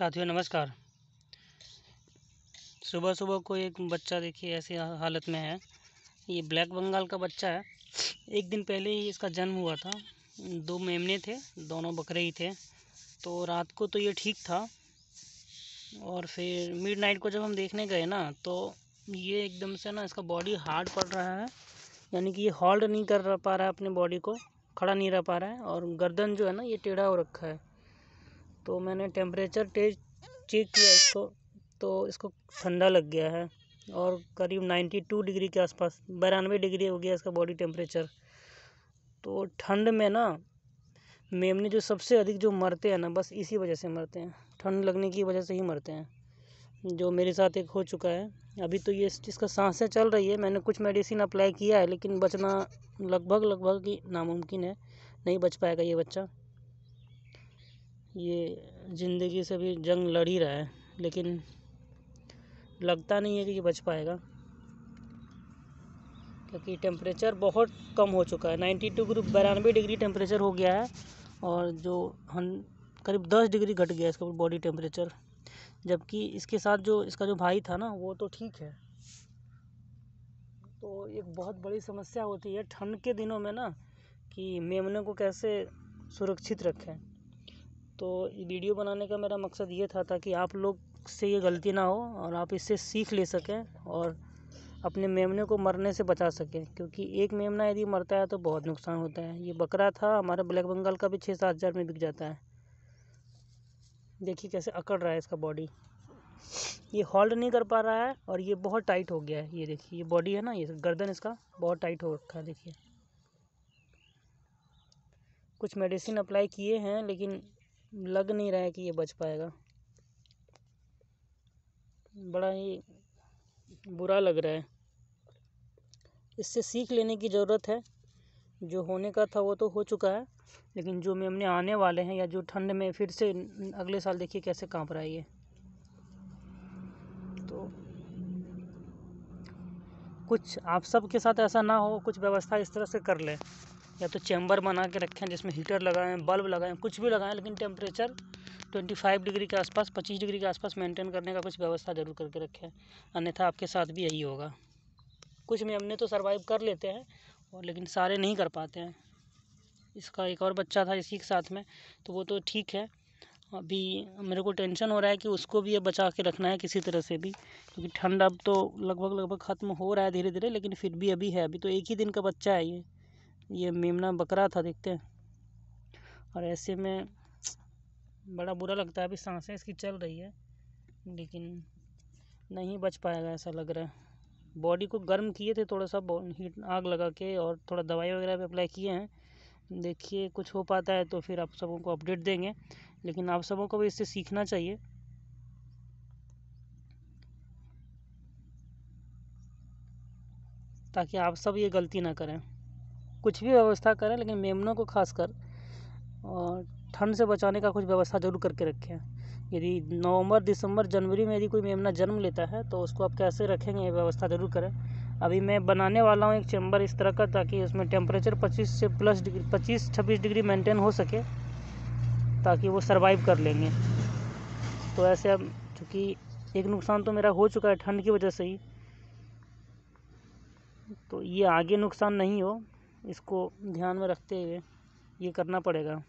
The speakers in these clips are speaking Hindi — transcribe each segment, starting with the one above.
साथियों नमस्कार सुबह सुबह कोई एक बच्चा देखिए ऐसी हालत में है ये ब्लैक बंगाल का बच्चा है एक दिन पहले ही इसका जन्म हुआ था दो मेमने थे दोनों बकरे ही थे तो रात को तो ये ठीक था और फिर मिडनाइट को जब हम देखने गए ना तो ये एकदम से ना इसका बॉडी हार्ड पड़ रहा है यानी कि ये हॉल्ड नहीं कर पा रहा है अपने बॉडी को खड़ा नहीं रह पा रहा है और गर्दन जो है ना ये टेढ़ा हो रखा है तो मैंने टेम्परेचर टेस्ट चेक किया इसको तो इसको ठंडा लग गया है और करीब 92 डिग्री के आसपास बिरानवे डिग्री हो गया इसका बॉडी टेम्परेचर तो ठंड में ना मेमने जो सबसे अधिक जो मरते हैं ना बस इसी वजह से मरते हैं ठंड लगने की वजह से ही मरते हैं जो मेरे साथ एक हो चुका है अभी तो ये इसका सांसें चल रही है मैंने कुछ मेडिसिन अप्लाई किया है लेकिन बचना लगभग लगभग नामुमकिन है नहीं बच पाएगा ये बच्चा ये ज़िंदगी से भी जंग लड़ ही रहा है लेकिन लगता नहीं है कि ये बच पाएगा क्योंकि टेम्परेचर बहुत कम हो चुका है नाइन्टी टू ग्रुप बयानवे डिग्री टेम्परेचर हो गया है और जो हम करीब दस डिग्री घट गया इसका बॉडी टेम्परेचर जबकि इसके साथ जो इसका जो भाई था ना वो तो ठीक है तो एक बहुत बड़ी समस्या होती है ठंड के दिनों में ना कि मेमने को कैसे सुरक्षित रखें तो वीडियो बनाने का मेरा मकसद ये था ताकि आप लोग से ये गलती ना हो और आप इससे सीख ले सकें और अपने मेमने को मरने से बचा सकें क्योंकि एक मेमना यदि मरता है तो बहुत नुकसान होता है ये बकरा था हमारा ब्लैक बंगाल का भी छः सात हज़ार में बिक जाता है देखिए कैसे अकड़ रहा है इसका बॉडी ये होल्ड नहीं कर पा रहा है और ये बहुत टाइट हो गया है ये देखिए ये बॉडी है ना ये गर्दन इसका बहुत टाइट हो रखा है देखिए कुछ मेडिसिन अप्लाई किए हैं लेकिन लग नहीं रहा है कि ये बच पाएगा बड़ा ही बुरा लग रहा है इससे सीख लेने की ज़रूरत है जो होने का था वो तो हो चुका है लेकिन जो मेमने आने वाले हैं या जो ठंड में फिर से अगले साल देखिए कैसे काँप रहा है ये तो कुछ आप सब के साथ ऐसा ना हो कुछ व्यवस्था इस तरह से कर लें या तो चैम्बर बना के रखें जिसमें हीटर लगाएं बल्ब लगाएं कुछ भी लगाएं लेकिन टेम्परेचर 25 डिग्री के आसपास 25 डिग्री के आसपास मेंटेन करने का कुछ व्यवस्था ज़रूर करके रखें अन्यथा आपके साथ भी यही होगा कुछ मेमने तो सर्वाइव कर लेते हैं और लेकिन सारे नहीं कर पाते हैं इसका एक और बच्चा था इसी के साथ में तो वो तो ठीक है अभी मेरे को टेंशन हो रहा है कि उसको भी ये बचा के रखना है किसी तरह से भी क्योंकि ठंड अब तो लगभग लगभग ख़त्म हो रहा है धीरे धीरे लेकिन फिर भी अभी है अभी तो एक ही दिन का बच्चा है ये ये मेमना बकरा था देखते हैं और ऐसे में बड़ा बुरा लगता है अभी सांसें इसकी चल रही है लेकिन नहीं बच पाएगा ऐसा लग रहा है बॉडी को गर्म किए थे थोड़ा सा हीट आग लगा के और थोड़ा दवाई वगैरह भी अप्लाई किए हैं देखिए कुछ हो पाता है तो फिर आप सबों को अपडेट देंगे लेकिन आप सबों को भी इससे सीखना चाहिए ताकि आप सब ये गलती ना करें कुछ भी व्यवस्था करें लेकिन मेमनों को खासकर ठंड से बचाने का कुछ व्यवस्था ज़रूर करके रखें यदि नवंबर दिसंबर जनवरी में यदि कोई मेमना जन्म लेता है तो उसको आप कैसे रखेंगे ये व्यवस्था ज़रूर करें अभी मैं बनाने वाला हूँ एक चैम्बर इस तरह का ताकि उसमें टेम्परेचर 25 से प्लस डिग्री पच्चीस छब्बीस डिग्री मेंटेन हो सके ताकि वो सरवाइव कर लेंगे तो ऐसे अब चूँकि एक नुकसान तो मेरा हो चुका है ठंड की वजह से ही तो ये आगे नुकसान नहीं हो इसको ध्यान में रखते हुए ये करना पड़ेगा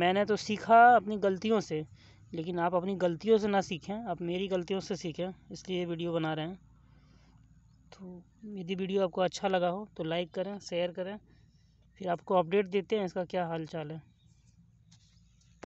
मैंने तो सीखा अपनी गलतियों से लेकिन आप अपनी गलतियों से ना सीखें आप मेरी गलतियों से सीखें इसलिए वीडियो बना रहे हैं तो यदि वीडियो आपको अच्छा लगा हो तो लाइक करें शेयर करें फिर आपको अपडेट देते हैं इसका क्या हाल चाल है